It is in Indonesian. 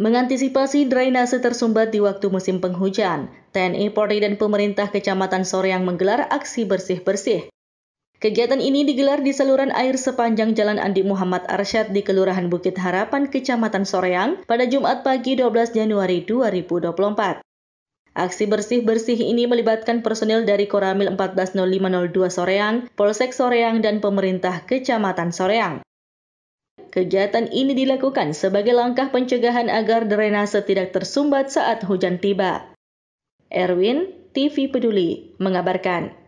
Mengantisipasi drainase tersumbat di waktu musim penghujan, TNI, e, Polri, dan pemerintah kecamatan Soreang menggelar aksi bersih-bersih. Kegiatan ini digelar di saluran air sepanjang Jalan Andi Muhammad Arsyad di Kelurahan Bukit Harapan, Kecamatan Soreang pada Jumat pagi 12 Januari 2024. Aksi bersih-bersih ini melibatkan personil dari Koramil 140502 Soreang, Polsek Soreang, dan pemerintah Kecamatan Soreang kegiatan ini dilakukan sebagai langkah pencegahan agar drainase tidak tersumbat saat hujan tiba. Erwin, TV Peduli, mengabarkan.